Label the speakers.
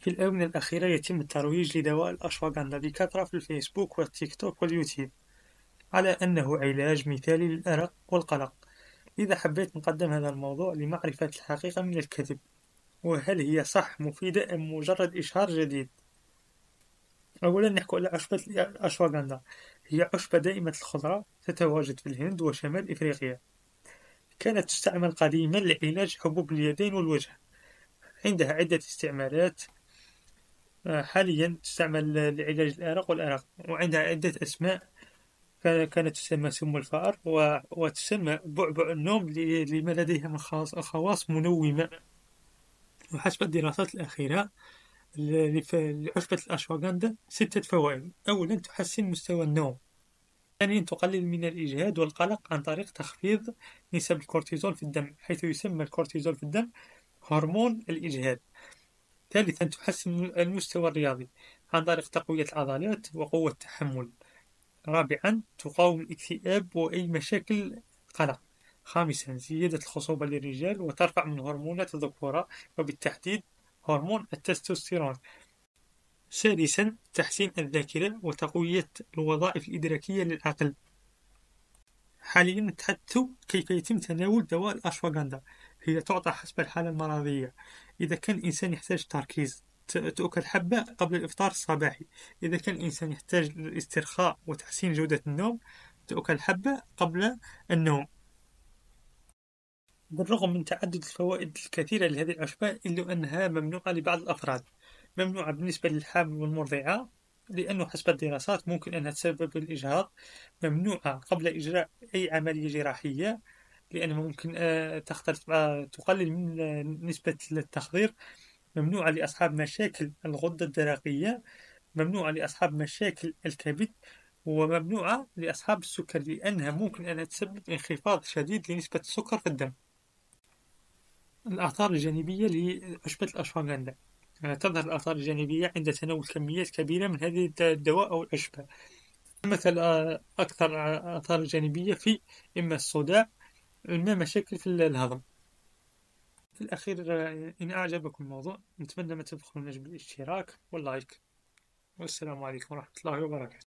Speaker 1: في الأونة الأخيرة يتم الترويج لدواء الأشواغاندا بكثرة في الفيسبوك والتيك توك واليوتيوب على أنه علاج مثالي للأرق والقلق إذا حبيت نقدم هذا الموضوع لمعرفة الحقيقة من الكذب وهل هي صح مفيدة أم مجرد إشهار جديد أولا نحكو على عشبة الأشواغاندا هي عشبة دائمة الخضرة تتواجد في الهند وشمال إفريقيا كانت تستعمل قديما لعلاج حبوب اليدين والوجه عندها عدة استعمالات آه، حاليا تستعمل لعلاج الأرق والأرق وعندها عدة أسماء كانت تسمى سم الفأر وتسمى بعبع النوم لما لديها من خواص منومة وحسب الدراسات الأخيرة لعشبة الأشواغاندا ستة فوائد أولا تحسن مستوى النوم ثانيا تقلل من الإجهاد والقلق عن طريق تخفيض نسب الكورتيزول في الدم حيث يسمى الكورتيزول في الدم هرمون الإجهاد ثالثا تحسن المستوى الرياضي عن طريق تقوية العضلات وقوة التحمل رابعا تقاوم الاكتئاب وأي مشاكل قلق خامسا زيادة الخصوبة للرجال وترفع من هرمونات الذكورة وبالتحديد هرمون التستوستيرون سادسا تحسين الذاكرة وتقوية الوظائف الإدراكية للعقل حاليا نتحدث كيف يتم تناول دواء الأشواغاندا هي تعطى حسب الحالة المرضية إذا كان الإنسان يحتاج تركيز تؤكل حبة قبل الإفطار الصباحي إذا كان الإنسان يحتاج للاسترخاء وتحسين جودة النوم تؤكل حبة قبل النوم بالرغم من تعدد الفوائد الكثيرة لهذه الأشباه إلا أنها ممنوعة لبعض الأفراد ممنوعة بالنسبة للحامل والمرضعة لأنه حسب الدراسات ممكن أنها تسبب الإجهاض ممنوعة قبل إجراء أي عملية جراحية لأن ممكن آه، تختلط آه، تقلل من آه، نسبة التخدير ممنوعة لأصحاب مشاكل الغدة الدرقية ممنوعة لأصحاب مشاكل الكبد وممنوعة لأصحاب السكر لأنها ممكن أن تسبب انخفاض شديد لنسبة السكر في الدم الآثار الجانبية لعشبة الأشفاغندا تظهر الآثار الجانبية عند تناول كميات كبيرة من هذه الدواء أو العشبة مثل أكثر الآثار الجانبية في إما الصداع عندنا مشاكل في الهضم في الأخير آه، إن أعجبكم الموضوع نتمنى ما تبخلوناش بالاشتراك واللايك والسلام عليكم ورحمة الله وبركاته